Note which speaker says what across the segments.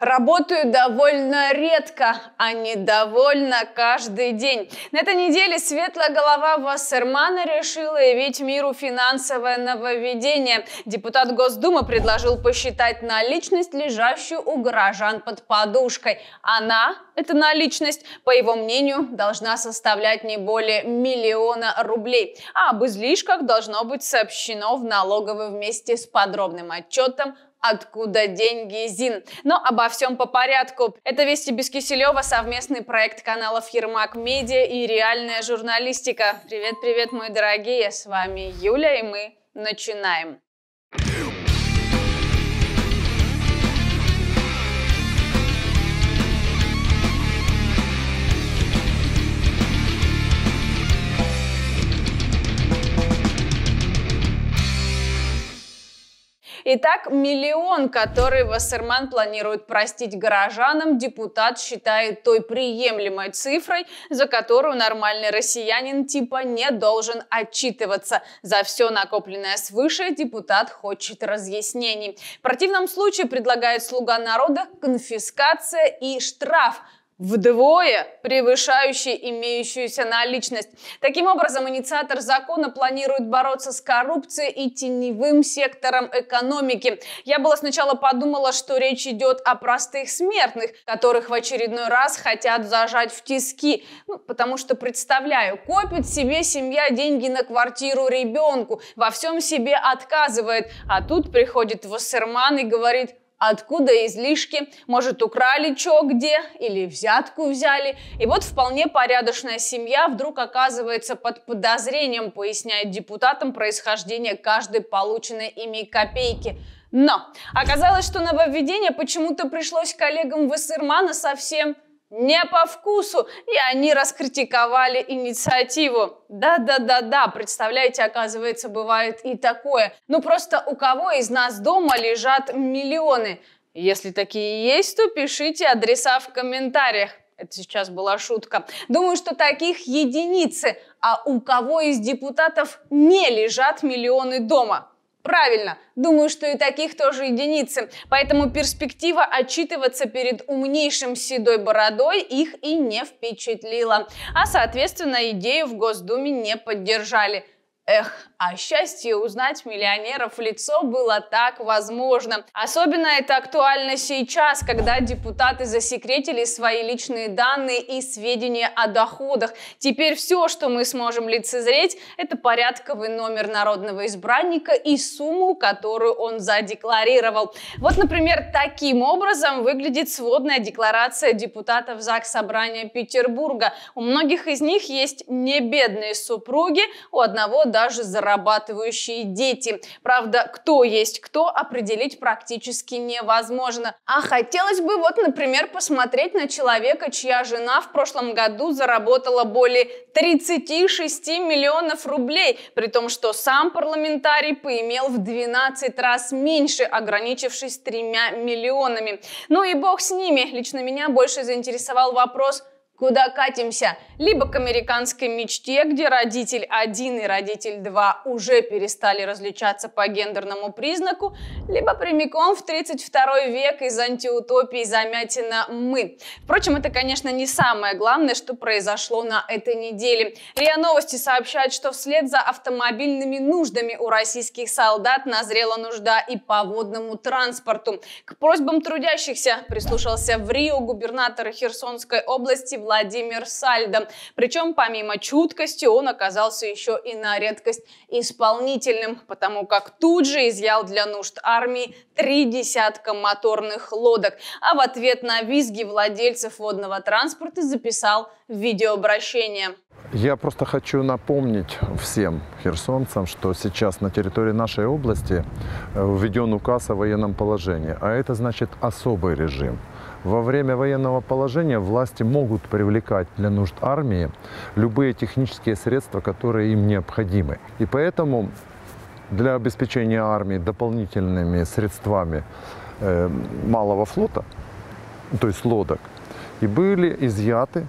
Speaker 1: Работаю довольно редко, а недовольно каждый день. На этой неделе светлая голова Вассермана решила явить миру финансовое нововведение. Депутат Госдумы предложил посчитать наличность, лежащую у горожан под подушкой. Она, эта наличность, по его мнению, должна составлять не более миллиона рублей. А об излишках должно быть сообщено в налоговую вместе с подробным отчетом «Откуда деньги, Зин?». Но обо всем по порядку. Это «Вести без Киселева», совместный проект каналов Ермак Медиа и «Реальная журналистика». Привет-привет, мои дорогие, с вами Юля, и мы начинаем. Итак, миллион, который Вассерман планирует простить горожанам, депутат считает той приемлемой цифрой, за которую нормальный россиянин типа не должен отчитываться. За все накопленное свыше депутат хочет разъяснений. В противном случае, предлагает «Слуга народа», конфискация и штраф – вдвое превышающий имеющуюся наличность. Таким образом, инициатор закона планирует бороться с коррупцией и теневым сектором экономики. Я была сначала подумала, что речь идет о простых смертных, которых в очередной раз хотят зажать в тиски. Ну, потому что, представляю, копит себе семья деньги на квартиру ребенку, во всем себе отказывает, а тут приходит Вассерман и говорит – откуда излишки, может, украли чё где или взятку взяли. И вот вполне порядочная семья вдруг оказывается под подозрением, поясняет депутатам происхождение каждой полученной ими копейки. Но оказалось, что нововведение почему-то пришлось коллегам Вассермана совсем не по вкусу, и они раскритиковали инициативу. Да-да-да-да, представляете, оказывается, бывает и такое. Ну просто у кого из нас дома лежат миллионы? Если такие есть, то пишите адреса в комментариях. Это сейчас была шутка. Думаю, что таких единицы. А у кого из депутатов не лежат миллионы дома? Правильно, думаю, что и таких тоже единицы, поэтому перспектива отчитываться перед умнейшим седой бородой их и не впечатлила, а соответственно идею в Госдуме не поддержали – Эх, а счастье узнать миллионеров в лицо было так возможно. Особенно это актуально сейчас, когда депутаты засекретили свои личные данные и сведения о доходах. Теперь все, что мы сможем лицезреть, это порядковый номер народного избранника и сумму, которую он задекларировал. Вот, например, таким образом выглядит сводная декларация депутатов ЗАГС Собрания Петербурга. У многих из них есть небедные супруги, у одного даже даже зарабатывающие дети. Правда, кто есть кто, определить практически невозможно. А хотелось бы вот, например, посмотреть на человека, чья жена в прошлом году заработала более 36 миллионов рублей, при том, что сам парламентарий поимел в 12 раз меньше, ограничившись тремя миллионами. Ну и бог с ними. Лично меня больше заинтересовал вопрос – Куда катимся? Либо к американской мечте, где родитель 1 и родитель 2 уже перестали различаться по гендерному признаку, либо прямиком в 32 век из антиутопии замятина «Мы». Впрочем, это, конечно, не самое главное, что произошло на этой неделе. РИА Новости сообщают, что вслед за автомобильными нуждами у российских солдат назрела нужда и по водному транспорту. К просьбам трудящихся прислушался в Рио губернатор Херсонской области Владимир Владимир Сальдо. Причем, помимо чуткости, он оказался еще и на редкость исполнительным, потому как тут же изъял для нужд армии три десятка моторных лодок, а в ответ на визги владельцев водного транспорта записал видеообращение. Я просто хочу напомнить всем херсонцам, что сейчас на территории нашей области э, введен указ о военном положении, а это значит особый режим – во время военного положения власти могут привлекать для нужд армии любые технические средства, которые им необходимы. И поэтому для обеспечения армии дополнительными средствами э, малого флота, то есть лодок, и были изъяты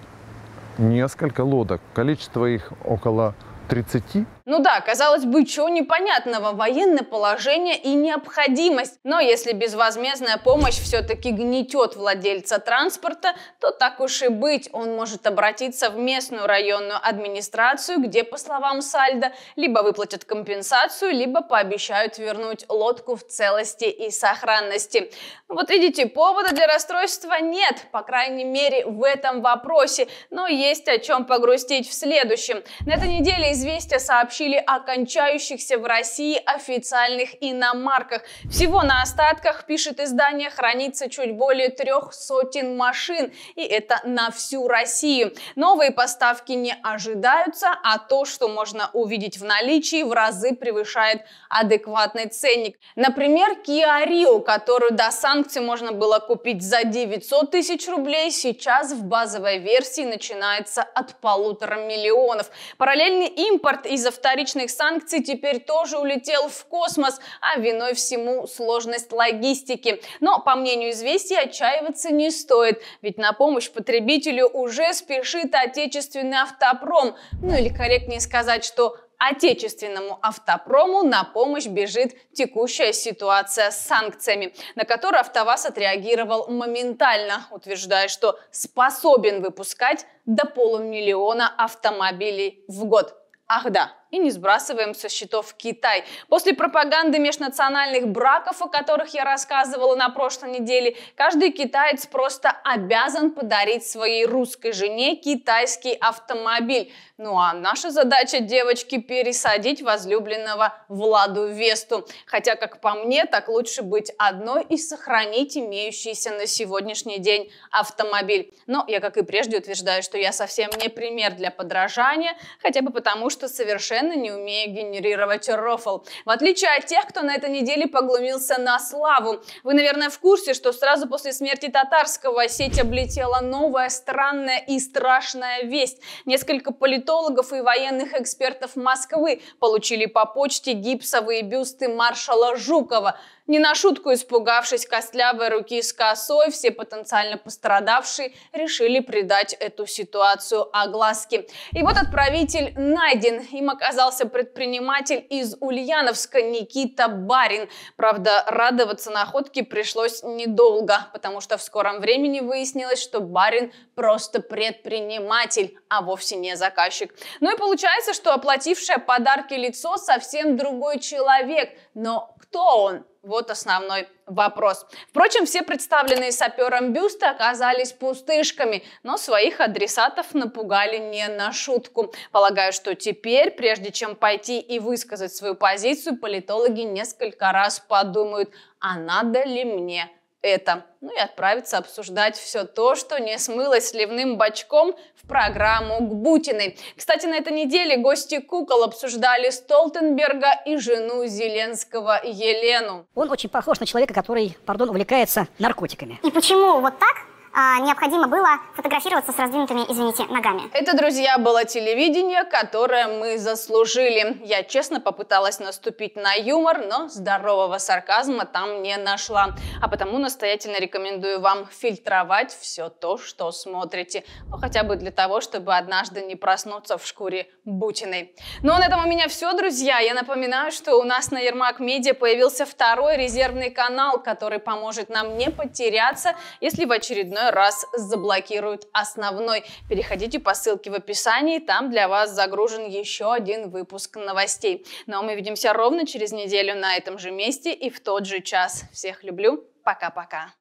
Speaker 1: несколько лодок. Количество их около 30. Ну да, казалось бы, чего непонятного, военное положение и необходимость. Но если безвозмездная помощь все-таки гнетет владельца транспорта, то так уж и быть, он может обратиться в местную районную администрацию, где, по словам Сальда, либо выплатят компенсацию, либо пообещают вернуть лодку в целости и сохранности. Вот видите, повода для расстройства нет, по крайней мере, в этом вопросе, но есть о чем погрустить в следующем. На этой неделе «Известия» сообщили, сообщили о кончающихся в России официальных иномарках. Всего на остатках, пишет издание, хранится чуть более трех сотен машин, и это на всю Россию. Новые поставки не ожидаются, а то, что можно увидеть в наличии, в разы превышает адекватный ценник. Например, Kia Rio, которую до санкций можно было купить за 900 тысяч рублей, сейчас в базовой версии начинается от полутора миллионов. Параллельный импорт из автомобилей вторичных санкций теперь тоже улетел в космос, а виной всему сложность логистики. Но, по мнению «Известий», отчаиваться не стоит, ведь на помощь потребителю уже спешит отечественный автопром. Ну или корректнее сказать, что отечественному автопрому на помощь бежит текущая ситуация с санкциями, на которую АвтоВАЗ отреагировал моментально, утверждая, что способен выпускать до полумиллиона автомобилей в год. Ах да, и не сбрасываем со счетов Китай. После пропаганды межнациональных браков, о которых я рассказывала на прошлой неделе, каждый китаец просто обязан подарить своей русской жене китайский автомобиль. Ну а наша задача, девочки, пересадить возлюбленного Владу Весту. Хотя, как по мне, так лучше быть одной и сохранить имеющийся на сегодняшний день автомобиль. Но я, как и прежде, утверждаю, что я совсем не пример для подражания, хотя бы потому, что совершенно совершенно не умея генерировать рофл. В отличие от тех, кто на этой неделе поглумился на славу. Вы, наверное, в курсе, что сразу после смерти татарского сеть облетела новая странная и страшная весть. Несколько политологов и военных экспертов Москвы получили по почте гипсовые бюсты маршала Жукова. Не на шутку испугавшись костлявой руки с косой, все потенциально пострадавшие решили придать эту ситуацию огласке. И вот отправитель найден. Им оказался предприниматель из Ульяновска Никита Барин. Правда, радоваться находке пришлось недолго, потому что в скором времени выяснилось, что Барин просто предприниматель, а вовсе не заказчик. Ну и получается, что оплатившее подарки лицо совсем другой человек. Но кто он? Вот основной вопрос. Впрочем, все представленные сапером бюсты оказались пустышками, но своих адресатов напугали не на шутку. Полагаю, что теперь, прежде чем пойти и высказать свою позицию, политологи несколько раз подумают, а надо ли мне это, ну и отправиться обсуждать все то, что не смылось сливным бачком в программу к Бутиной. Кстати, на этой неделе гости кукол обсуждали Столтенберга и жену Зеленского Елену. Он очень похож на человека, который, пардон, увлекается наркотиками. И почему вот так а, необходимо было фотографироваться с раздвинутыми, извините, ногами. Это, друзья, было телевидение, которое мы заслужили. Я честно попыталась наступить на юмор, но здорового сарказма там не нашла. А потому настоятельно рекомендую вам фильтровать все то, что смотрите. Ну, хотя бы для того, чтобы однажды не проснуться в шкуре Бутиной. Ну, а на этом у меня все, друзья. Я напоминаю, что у нас на Ермак Медиа появился второй резервный канал, который поможет нам не потеряться, если в очередной очередной раз заблокируют основной. Переходите по ссылке в описании, там для вас загружен еще один выпуск новостей. Ну а мы видимся ровно через неделю на этом же месте и в тот же час. Всех люблю, пока-пока.